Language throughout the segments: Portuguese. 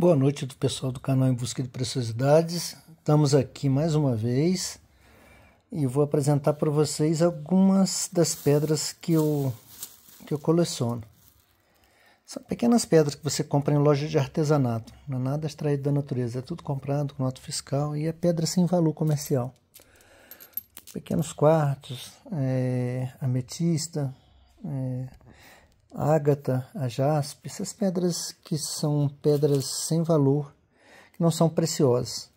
Boa noite do pessoal do canal Em Busca de Preciosidades. Estamos aqui mais uma vez e vou apresentar para vocês algumas das pedras que eu, que eu coleciono. São pequenas pedras que você compra em loja de artesanato, não é nada extraído da natureza, é tudo comprado com nota fiscal e é pedra sem valor comercial. Pequenos quartos, é, ametista, é, a ágata, a jaspe, essas pedras que são pedras sem valor, que não são preciosas.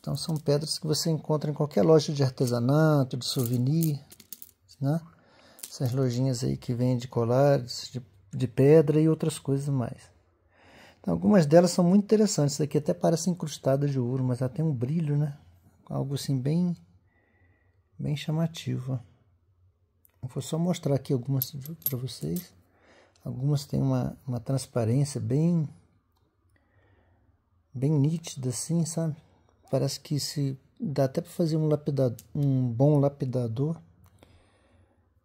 Então são pedras que você encontra em qualquer loja de artesanato, de souvenir, né? Essas lojinhas aí que vendem colares de, de pedra e outras coisas mais. Então, algumas delas são muito interessantes. Isso aqui até parece incrustada de ouro, mas ela tem um brilho, né? Algo assim bem, bem chamativo. Vou só mostrar aqui algumas para vocês. Algumas têm uma, uma transparência bem, bem nítida, assim, sabe? Parece que se dá até para fazer um, lapidado, um bom lapidador,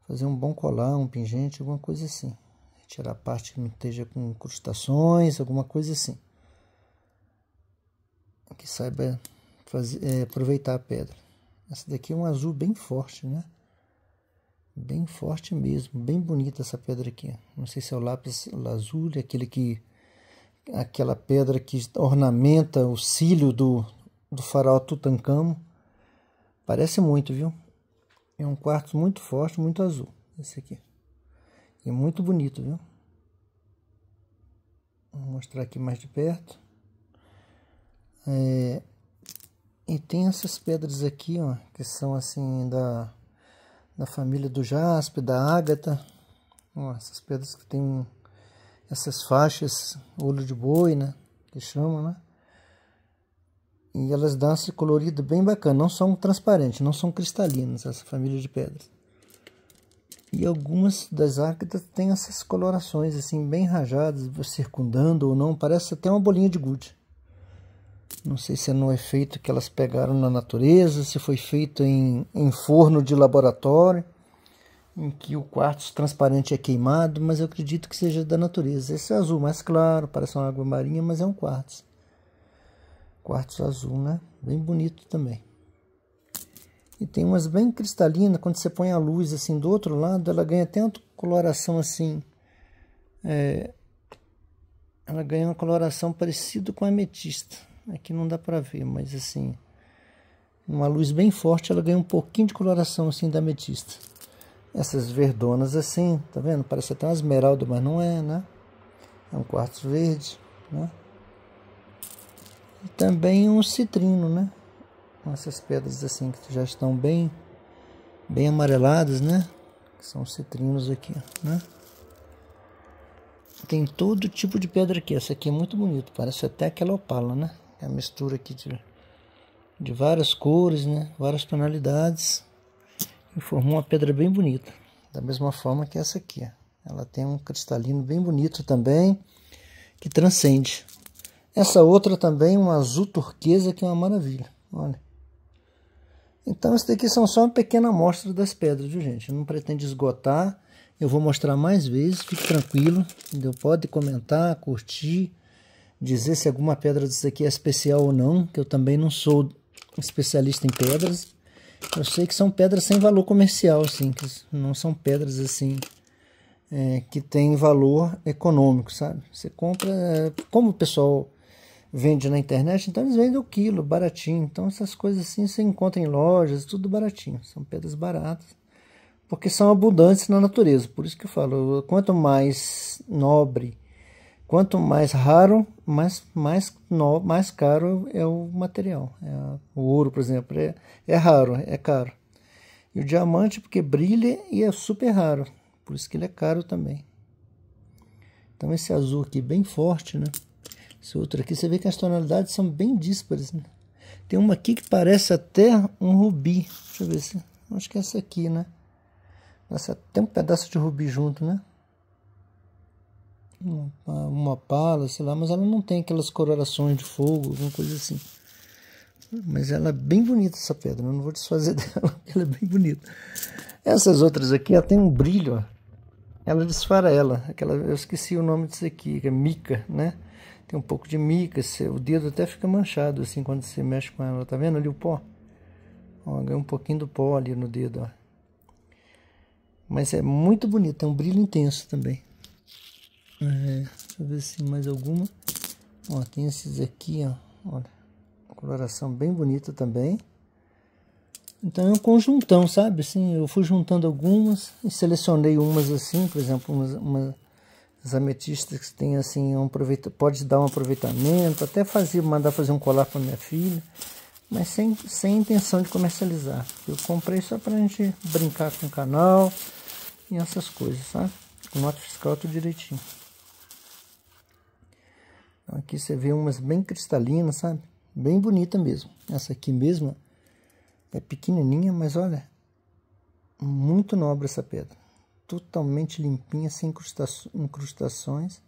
fazer um bom colar, um pingente, alguma coisa assim. Tirar a parte que não esteja com incrustações, alguma coisa assim. Que saiba fazer, é, aproveitar a pedra. Essa daqui é um azul bem forte, né? bem forte mesmo, bem bonita essa pedra aqui. Não sei se é o lápis lazuli, é aquele que aquela pedra que ornamenta o cílio do, do faraó Tutankamo. Parece muito, viu? É um quartzo muito forte, muito azul, esse aqui. E muito bonito, viu? Vou mostrar aqui mais de perto. É, e tem essas pedras aqui, ó, que são assim da da família do jaspe, da ágata. Ó, essas pedras que tem essas faixas, olho de boi, né? Que chamam, né? E elas dão esse colorido bem bacana. Não são transparentes, não são cristalinas essa família de pedras. E algumas das ágatas têm essas colorações assim bem rajadas, circundando ou não, parece até uma bolinha de gude. Não sei se é no efeito que elas pegaram na natureza, se foi feito em, em forno de laboratório, em que o quartzo transparente é queimado, mas eu acredito que seja da natureza. Esse é azul mais claro, parece uma água marinha, mas é um quartzo. Quartzo azul, né? Bem bonito também. E tem umas bem cristalinas, quando você põe a luz assim do outro lado, ela ganha até uma coloração assim. É, ela ganha uma coloração parecida com a ametista. Aqui é não dá para ver, mas assim, uma luz bem forte, ela ganha um pouquinho de coloração assim da ametista. Essas verdonas assim, tá vendo? Parece até uma esmeralda, mas não é, né? É um quartzo verde, né? E também um citrino, né? Com essas pedras assim que já estão bem bem amareladas, né? Que são citrinos aqui, né? Tem todo tipo de pedra aqui. Essa aqui é muito bonita, parece até aquela opala, né? É a mistura aqui de, de várias cores, né? Várias tonalidades. E formou uma pedra bem bonita. Da mesma forma que essa aqui, Ela tem um cristalino bem bonito também, que transcende. Essa outra também, um azul turquesa, que é uma maravilha. Olha. Então, isso daqui são só uma pequena amostra das pedras, viu, gente? Eu não pretendo esgotar. Eu vou mostrar mais vezes, fique tranquilo. Entendeu? Pode comentar, curtir dizer se alguma pedra disso aqui é especial ou não, que eu também não sou especialista em pedras. Eu sei que são pedras sem valor comercial, assim, que não são pedras assim é, que tem valor econômico, sabe? Você compra, é, como o pessoal vende na internet, então eles vendem o quilo, baratinho. Então essas coisas assim você encontra em lojas, tudo baratinho. São pedras baratas, porque são abundantes na natureza. Por isso que eu falo, quanto mais nobre Quanto mais raro, mais, mais, no, mais caro é o material. É, o ouro, por exemplo, é, é raro, é caro. E o diamante, porque brilha e é super raro. Por isso que ele é caro também. Então esse azul aqui bem forte, né? Esse outro aqui, você vê que as tonalidades são bem díspares, né? Tem uma aqui que parece até um rubi. Deixa eu ver se... Acho que é essa aqui, né? Nossa, tem um pedaço de rubi junto, né? uma, uma pala, sei lá, mas ela não tem aquelas coroações de fogo, alguma coisa assim. Mas ela é bem bonita essa pedra, eu não vou desfazer dela, ela é bem bonita. Essas outras aqui, ela tem um brilho, ó. Ela desfarela, aquela, eu esqueci o nome disso aqui, que é mica, né? Tem um pouco de mica, o dedo até fica manchado assim quando você mexe com ela, tá vendo ali o pó? Ó, ganha um pouquinho do pó ali no dedo, ó. Mas é muito bonito, tem um brilho intenso também. É, deixa eu ver se tem mais alguma. Ó, tem esses aqui, ó. Olha, coloração bem bonita também. Então é um conjuntão, sabe? Assim, eu fui juntando algumas e selecionei umas assim, por exemplo, umas, umas ametistas que tem assim, um aproveita, pode dar um aproveitamento, até fazer, mandar fazer um colar para minha filha, mas sem, sem intenção de comercializar. Eu comprei só para a gente brincar com o canal e essas coisas, sabe? Com nota fiscal tudo direitinho aqui você vê umas bem cristalinas, sabe? Bem bonita mesmo. Essa aqui mesmo é pequenininha, mas olha, muito nobre essa pedra. Totalmente limpinha, sem incrustações.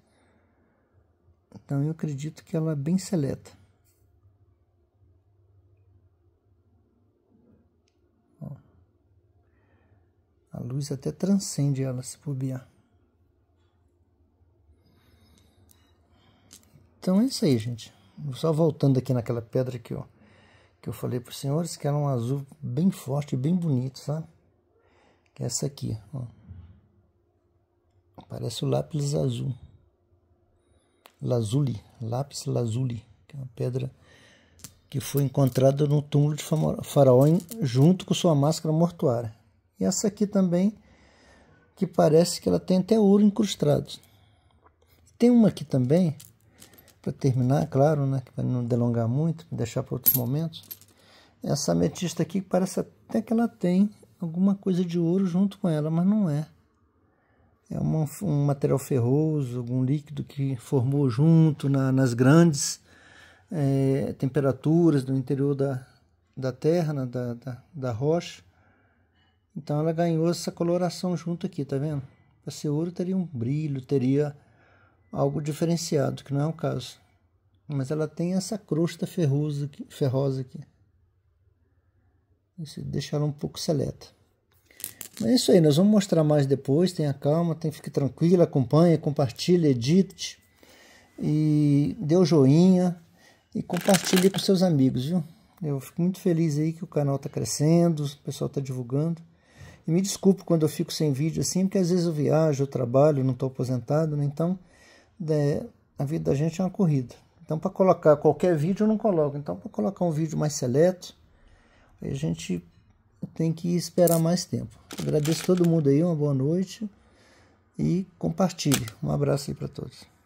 Então eu acredito que ela é bem seleta. A luz até transcende ela se bobear. Então é isso aí, gente. Só voltando aqui naquela pedra que eu que eu falei para os senhores que era é um azul bem forte, bem bonito, sabe? Que é essa aqui, ó. Parece o lápis azul. Lazuli, lápis lazuli, que é uma pedra que foi encontrada no túmulo de Faraó junto com sua máscara mortuária. E essa aqui também, que parece que ela tem até ouro incrustado. Tem uma aqui também, para terminar, claro, né, para não delongar muito, deixar para outros momentos, essa ametista aqui parece até que ela tem alguma coisa de ouro junto com ela, mas não é. É uma, um material ferroso, algum líquido que formou junto na, nas grandes é, temperaturas do interior da, da terra, né, da, da, da rocha. Então ela ganhou essa coloração junto aqui, tá vendo? Para ser ouro teria um brilho, teria algo diferenciado, que não é o caso. Mas ela tem essa crosta ferrosa aqui. Ferrosa aqui. Isso deixa ela um pouco seleta. Mas é isso aí, nós vamos mostrar mais depois. Tenha calma, tem fique tranquila, acompanhe, compartilhe, edite. E dê o joinha e compartilhe com seus amigos, viu? Eu fico muito feliz aí que o canal está crescendo, o pessoal está divulgando. E me desculpe quando eu fico sem vídeo assim, porque às vezes eu viajo, eu trabalho, não estou aposentado, né? Então a vida da gente é uma corrida. Então, para colocar qualquer vídeo, eu não coloco. Então, para colocar um vídeo mais seleto, a gente tem que esperar mais tempo. Agradeço todo mundo aí, uma boa noite e compartilhe. Um abraço aí para todos.